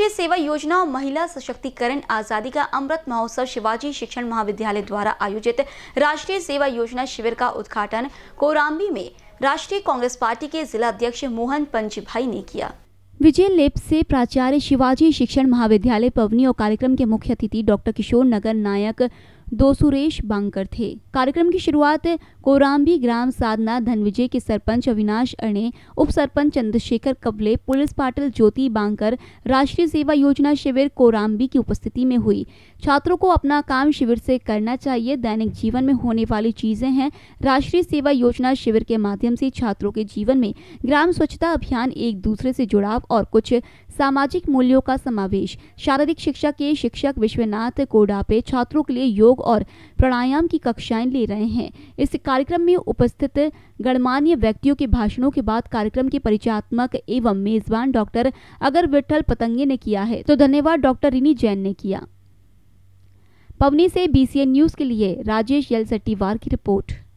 राष्ट्रीय सेवा योजना और महिला सशक्तिकरण आजादी का अमृत महोत्सव शिवाजी शिक्षण महाविद्यालय द्वारा आयोजित राष्ट्रीय सेवा योजना शिविर का उद्घाटन कोराम्बी में राष्ट्रीय कांग्रेस पार्टी के जिला अध्यक्ष मोहन पंच भाई ने किया विजय लेप से प्राचार्य शिवाजी शिक्षण महाविद्यालय पवनी और कार्यक्रम के मुख्य अतिथि डॉक्टर किशोर नगर नायक दो सुरेश बांकर थे कार्यक्रम की शुरुआत कोराम्बी ग्राम साधना धनविजय के सरपंच अविनाश अणे उप सरपंच चंद्रशेखर कबले पुलिस पाटिल ज्योति बांकर राष्ट्रीय सेवा योजना शिविर कोराम्बी की उपस्थिति में हुई छात्रों को अपना काम शिविर से करना चाहिए दैनिक जीवन में होने वाली चीजें हैं राष्ट्रीय सेवा योजना शिविर के माध्यम से छात्रों के जीवन में ग्राम स्वच्छता अभियान एक दूसरे से जुड़ाव और कुछ सामाजिक मूल्यों का समावेश शारीरिक शिक्षा के शिक्षक विश्वनाथ कोडापे छात्रों के लिए योग और प्राणायाम की कक्षाएं ले रहे हैं इस कार्यक्रम में उपस्थित गणमान्य व्यक्तियों के भाषणों के बाद कार्यक्रम के परिचयात्मक एवं मेजबान डॉक्टर अगर विठल पतंगे ने किया है तो धन्यवाद डॉक्टर रिनी जैन ने किया पवनी से बीसीएन न्यूज के लिए राजेश यल सट्टीवार की रिपोर्ट